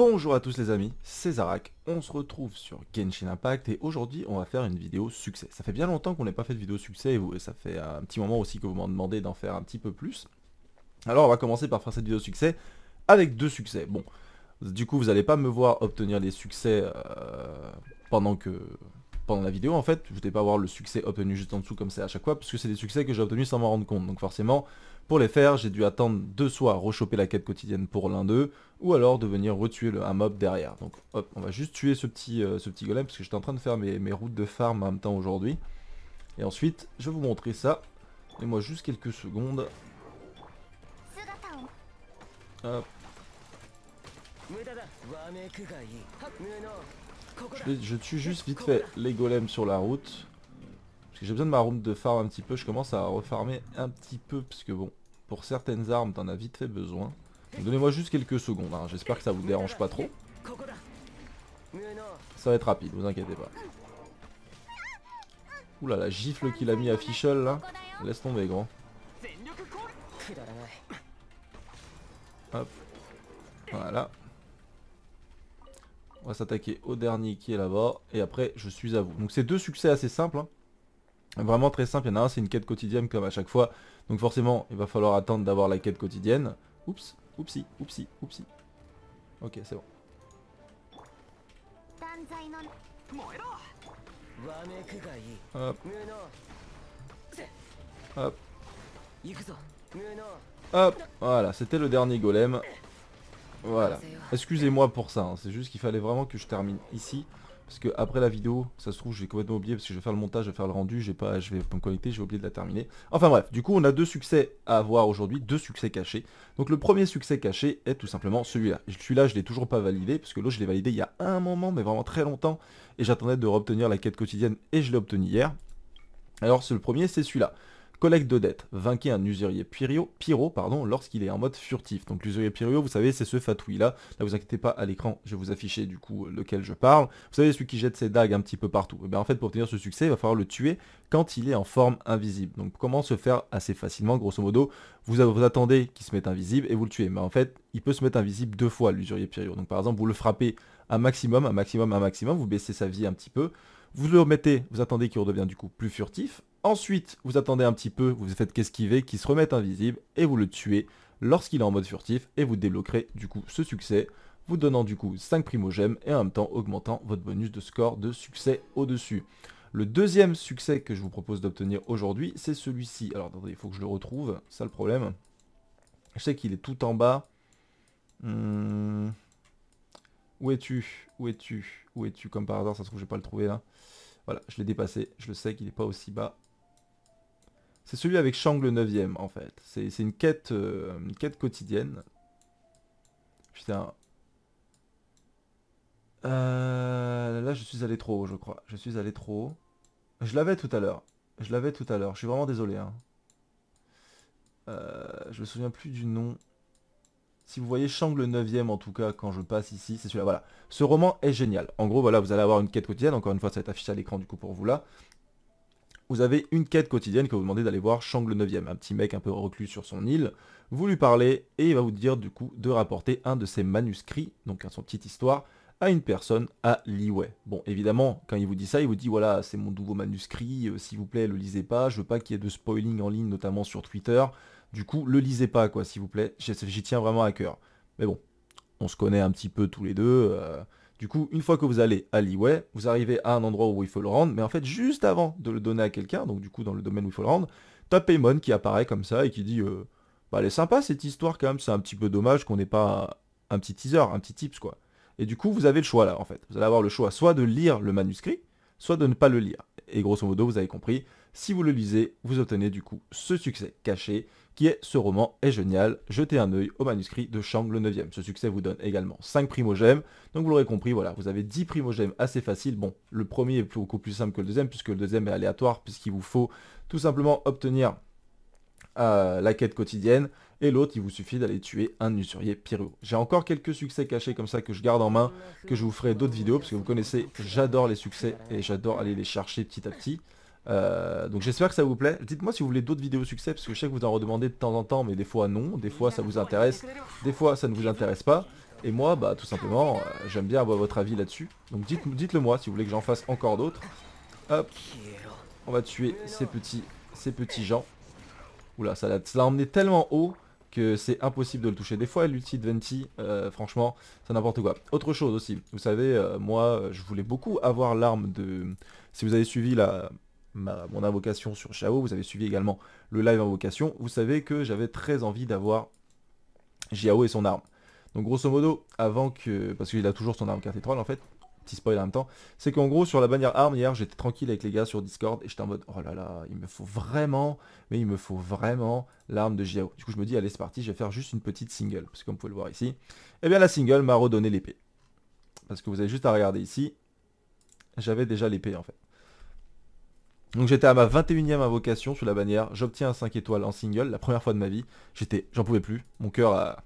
Bonjour à tous les amis, c'est Zarak, on se retrouve sur Genshin Impact et aujourd'hui on va faire une vidéo succès. Ça fait bien longtemps qu'on n'ait pas fait de vidéo succès et, vous, ça fait un petit moment aussi que vous m'en demandez d'en faire un petit peu plus. Alors on va commencer par faire cette vidéo succès avec deux succès. Bon, du coup vous n'allez pas me voir obtenir les succès euh, pendant que pendant la vidéo en fait, je voulais pas voir le succès obtenu juste en dessous comme c'est à chaque fois, puisque c'est des succès que j'ai obtenus sans m'en rendre compte. Donc forcément, pour les faire, j'ai dû attendre de soit rechoper la quête quotidienne pour l'un d'eux, ou alors de venir retuer le, un mob derrière. Donc hop, on va juste tuer ce petit, euh, ce petit golem, parce que j'étais en train de faire mes, mes, routes de farm en même temps aujourd'hui. Et ensuite, je vais vous montrer ça. Et moi juste quelques secondes. Je, tue juste vite fait les golems sur la route. Parce que j'ai besoin de ma route de farm un petit peu. Je commence à refarmer un petit peu. Parce que bon, pour certaines armes, t'en as vite fait besoin. Donnez-moi juste quelques secondes. Hein. J'espère que ça vous dérange pas trop. Ça va être rapide, vous inquiétez pas. Oula, la gifle qu'il a mis à Fischl là. Laisse tomber, grand. Hop. Voilà. On va s'attaquer au dernier qui est là-bas. Et après, je suis à vous. Donc c'est deux succès assez simples. Hein. Vraiment très simple. Il y en a un, c'est une quête quotidienne comme à chaque fois. Donc forcément, il va falloir attendre d'avoir la quête quotidienne. Oups, oupsie, oupsie, oupsie. Ok, c'est bon. Hop. Hop. Hop. Voilà, c'était le dernier golem. Voilà. Excusez-moi pour ça, hein. c'est juste qu'il fallait vraiment que je termine ici. Parce que après la vidéo, ça se trouve, j'ai complètement oublier, parce que je vais faire le montage, je vais faire le rendu, j'ai pas, je vais me connecter, j'ai oublié de la terminer. Enfin bref, du coup, on a deux succès à avoir aujourd'hui, deux succès cachés. Donc le premier succès caché est tout simplement celui-là. Celui-là, je l'ai toujours pas validé parce que l'autre, je l'ai validé il y a un moment, mais vraiment très longtemps, et j'attendais de re la quête quotidienne et je l'ai obtenu hier. Alors le premier, c'est celui-là. Collecte de dettes. Vainquez un usurier pyro, pyro pardon, lorsqu'il est en mode furtif. Donc l'usurier pyro, vous savez, c'est ce fatoui là. Là, vous inquiétez pas, à l'écran, je vais vous afficher du coup lequel je parle. Vous savez, celui qui jette ses dagues un petit peu partout. Et eh bien en fait, pour obtenir ce succès, il va falloir le tuer quand il est en forme invisible. Donc comment se faire assez facilement, grosso modo, vous, attendez qu'il se mette invisible et vous le tuez. Mais en fait, il peut se mettre invisible deux fois l'usurier pyro. Donc par exemple, vous le frappez un maximum, un maximum, un maximum, vous baissez sa vie un petit peu, vous le remettez, vous attendez qu'il redevienne du coup plus furtif. Ensuite, vous attendez un petit peu, vous faites qu'esquiver, qu'il se remette invisible et vous le tuez lorsqu'il est en mode furtif et vous débloquerez du coup ce succès, vous donnant du coup 5 primogèmes et en même temps augmentant votre bonus de score de succès au-dessus. Le deuxième succès que je vous propose d'obtenir aujourd'hui, c'est celui-ci. Alors attendez, il faut que je le retrouve, ça le problème. Je sais qu'il est tout en bas. Hmm. Où es-tu Où es-tu où es-tu comme par hasard Ça se trouve, je pas le trouvé là. Voilà, je l'ai dépassé. Je le sais qu'il n'est pas aussi bas. C'est celui avec Shang le 9ème en fait. C'est une quête euh, une quête quotidienne. Putain. Euh, là je suis allé trop haut je crois. Je suis allé trop haut. Je l'avais tout à l'heure. Je l'avais tout à l'heure. Je suis vraiment désolé. Hein. Euh, je me souviens plus du nom. Si vous voyez Shang le 9ème en tout cas quand je passe ici, c'est celui-là. Voilà. Ce roman est génial. En gros, voilà, vous allez avoir une quête quotidienne. Encore une fois, ça va être affiché à l'écran du coup pour vous là. Vous avez une quête quotidienne que vous demandez d'aller voir Shang le 9ème, un petit mec un peu reclus sur son île. Vous lui parlez et il va vous dire du coup de rapporter un de ses manuscrits, donc hein, son petite histoire, à une personne à Liwei. Bon, évidemment, quand il vous dit ça, il vous dit, voilà, c'est mon nouveau manuscrit, euh, s'il vous plaît, le lisez pas, je veux pas qu'il y ait de spoiling en ligne, notamment sur Twitter, du coup, le lisez pas, quoi, s'il vous plaît. J'y tiens vraiment à cœur. Mais bon, on se connaît un petit peu tous les deux. Euh. Du coup, une fois que vous allez à l'Iway, vous arrivez à un endroit où il faut le rendre, mais en fait, juste avant de le donner à quelqu'un, donc du coup, dans le domaine où il faut le rendre, t'as Paymon qui apparaît comme ça et qui dit euh, Bah, elle est sympa cette histoire quand même, c'est un petit peu dommage qu'on n'ait pas un petit teaser, un petit tips, quoi. » Et du coup, vous avez le choix, là, en fait. Vous allez avoir le choix soit de lire le manuscrit, soit de ne pas le lire. Et grosso modo, vous avez compris, si vous le lisez, vous obtenez du coup ce succès caché qui est ce roman est génial, jetez un œil au manuscrit de Shang le 9 ème Ce succès vous donne également 5 primogèmes, donc vous l'aurez compris, voilà, vous avez 10 primogèmes assez faciles. Bon, le premier est beaucoup plus simple que le deuxième, puisque le deuxième est aléatoire, puisqu'il vous faut tout simplement obtenir euh, la quête quotidienne, et l'autre, il vous suffit d'aller tuer un usurier Pyro. J'ai encore quelques succès cachés comme ça que je garde en main, que je vous ferai d'autres vidéos, parce que vous connaissez, j'adore les succès, et j'adore aller les chercher petit à petit. Euh, donc j'espère que ça vous plaît. Dites-moi si vous voulez d'autres vidéos succès, parce que je sais que vous en redemandez de temps en temps, mais des fois non, des fois ça vous intéresse, des fois ça ne vous intéresse pas. Et moi, bah tout simplement, euh, j'aime bien avoir votre avis là-dessus. Donc dites-le moi si vous voulez que j'en fasse encore d'autres. Hop, on va tuer ces petits, ces petits gens. Oula, ça l'a emmené tellement haut que c'est impossible de le toucher. Des fois, l'ulti de Venti, euh, franchement, c'est n'importe quoi. Autre chose aussi, vous savez, moi, je voulais beaucoup avoir l'arme de... Si vous avez suivi la, mon invocation sur Chao, vous avez suivi également le live invocation, vous savez que j'avais très envie d'avoir Jiao et son arme. Donc grosso modo, avant que... Parce qu'il a toujours son arme carte étoile en fait, petit spoil en même temps, c'est qu'en gros sur la bannière arme, hier j'étais tranquille avec les gars sur Discord et j'étais en mode oh là là, il me faut vraiment, mais il me faut vraiment l'arme de Jiao. Du coup je me dis allez c'est parti, je vais faire juste une petite single, parce que comme vous pouvez le voir ici, eh bien la single m'a redonné l'épée. Parce que vous avez juste à regarder ici, j'avais déjà l'épée en fait. Donc j'étais à ma 21ème invocation sous la bannière, j'obtiens un 5 étoiles en single, la première fois de ma vie, j'étais, j'en pouvais plus, mon cœur a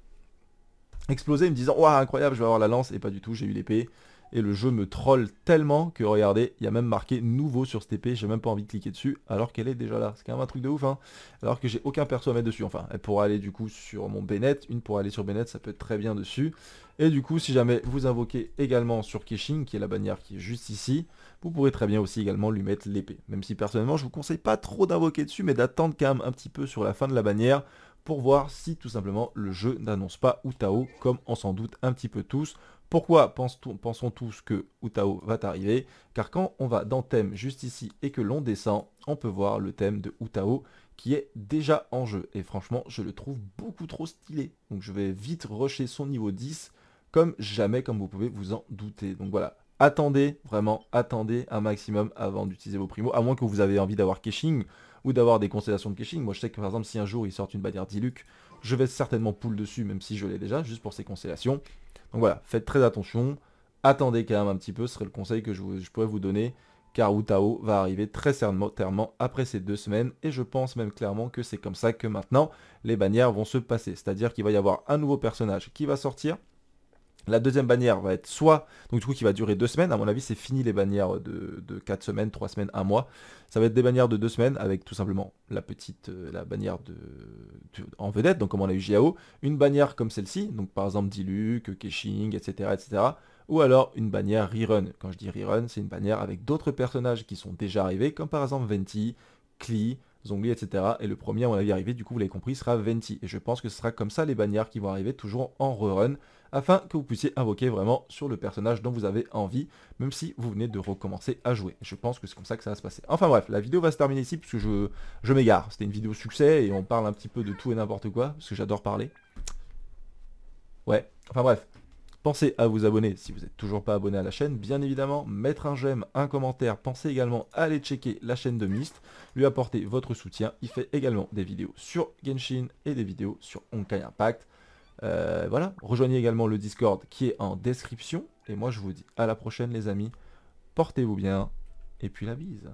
explosé, me disant, waouh incroyable, je vais avoir la lance, et pas du tout, j'ai eu l'épée, et le jeu me troll tellement que regardez, il y a même marqué nouveau sur cette épée, j'ai même pas envie de cliquer dessus, alors qu'elle est déjà là, c'est quand même un truc de ouf, hein alors que j'ai aucun perso à mettre dessus, enfin, elle pourrait aller du coup sur mon Bennett, une pour aller sur Bennett, ça peut être très bien dessus, et du coup, si jamais vous invoquez également sur Kishin, qui est la bannière qui est juste ici, vous pourrez très bien aussi également lui mettre l'épée. Même si personnellement, je vous conseille pas trop d'invoquer dessus, mais d'attendre quand même un petit peu sur la fin de la bannière pour voir si tout simplement le jeu n'annonce pas Utao, comme on s'en doute un petit peu tous. Pourquoi pensons tous que Utao va arriver Car quand on va dans thème juste ici et que l'on descend, on peut voir le thème de Utao qui est déjà en jeu. Et franchement, je le trouve beaucoup trop stylé. Donc je vais vite rusher son niveau 10 comme jamais, comme vous pouvez vous en douter. Donc voilà, attendez, vraiment, attendez un maximum avant d'utiliser vos primos, à moins que vous avez envie d'avoir caching ou d'avoir des constellations de caching. Moi, je sais que par exemple, si un jour ils sortent une bannière Diluc, je vais certainement poule dessus, même si je l'ai déjà, juste pour ces constellations. Donc voilà, faites très attention, attendez quand même un petit peu, ce serait le conseil que je, pourrais vous donner, car Utao va arriver très certainement après ces deux semaines, et je pense même clairement que c'est comme ça que maintenant les bannières vont se passer, c'est-à-dire qu'il va y avoir un nouveau personnage qui va sortir, la deuxième bannière va être soit, donc du coup qui va durer deux semaines, à mon avis c'est fini les bannières de, quatre semaines, trois semaines, un mois. Ça va être des bannières de deux semaines avec tout simplement la petite, euh, la bannière de, en vedette, donc comme on a eu JAO, une bannière comme celle-ci, donc par exemple Diluc, Keshing, etc., etc. Ou alors une bannière rerun. Quand je dis rerun, c'est une bannière avec d'autres personnages qui sont déjà arrivés, comme par exemple Venti, Klee, Zongli, etc. Et le premier, à mon avis, arrivé, du coup, vous l'avez compris, sera Venti. Et je pense que ce sera comme ça les bannières qui vont arriver toujours en rerun afin que vous puissiez invoquer vraiment sur le personnage dont vous avez envie, même si vous venez de recommencer à jouer. Je pense que c'est comme ça que ça va se passer. Enfin bref, la vidéo va se terminer ici, puisque je, je m'égare. C'était une vidéo succès, et on parle un petit peu de tout et n'importe quoi, parce que j'adore parler. Ouais, enfin bref. Pensez à vous abonner si vous n'êtes toujours pas abonné à la chaîne, bien évidemment, mettre un j'aime, un commentaire, pensez également à aller checker la chaîne de Myst, lui apporter votre soutien, il fait également des vidéos sur Genshin et des vidéos sur Honkai Impact. Euh, voilà, rejoignez également le Discord qui est en description. Et moi, je vous dis à la prochaine, les amis. Portez-vous bien. Et puis la bise.